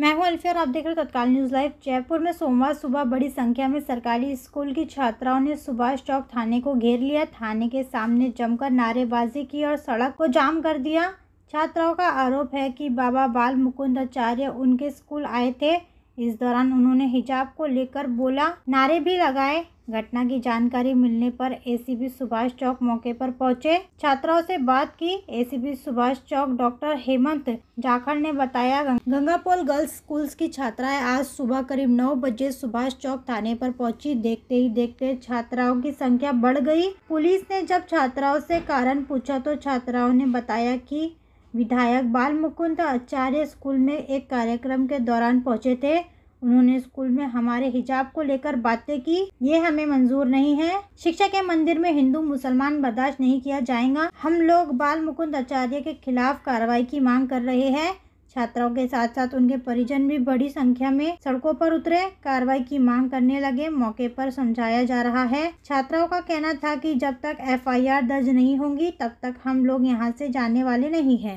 मैं हूं अल्फिया और आप देख रहे हो तत्काल न्यूज़ लाइव जयपुर में सोमवार सुबह बड़ी संख्या में सरकारी स्कूल की छात्राओं ने सुभाष चौक थाने को घेर लिया थाने के सामने जमकर नारेबाजी की और सड़क को जाम कर दिया छात्राओं का आरोप है कि बाबा बाल मुकुंद आचार्य उनके स्कूल आए थे इस दौरान उन्होंने हिजाब को लेकर बोला नारे भी लगाए घटना की जानकारी मिलने पर एसीबी सुभाष चौक मौके पर पहुंचे छात्राओं से बात की एसीबी सुभाष चौक डॉक्टर हेमंत जाखड़ ने बताया गंगापोल गर्ल्स स्कूल्स की छात्राएं आज सुबह करीब नौ बजे सुभाष चौक थाने पर पहुंची देखते ही देखते छात्राओं की संख्या बढ़ गई पुलिस ने जब छात्राओं से कारण पूछा तो छात्राओं ने बताया की विधायक बाल मुकुंद आचार्य स्कूल में एक कार्यक्रम के दौरान पहुंचे थे उन्होंने स्कूल में हमारे हिजाब को लेकर बातें की ये हमें मंजूर नहीं है शिक्षा के मंदिर में हिंदू मुसलमान बर्दाश्त नहीं किया जाएगा हम लोग बाल मुकुंद आचार्य के खिलाफ कार्रवाई की मांग कर रहे हैं छात्राओं के साथ साथ उनके परिजन भी बड़ी संख्या में सड़कों पर उतरे कार्रवाई की मांग करने लगे मौके पर समझाया जा रहा है छात्राओं का कहना था कि जब तक एफआईआर दर्ज नहीं होंगी तब तक हम लोग यहां से जाने वाले नहीं हैं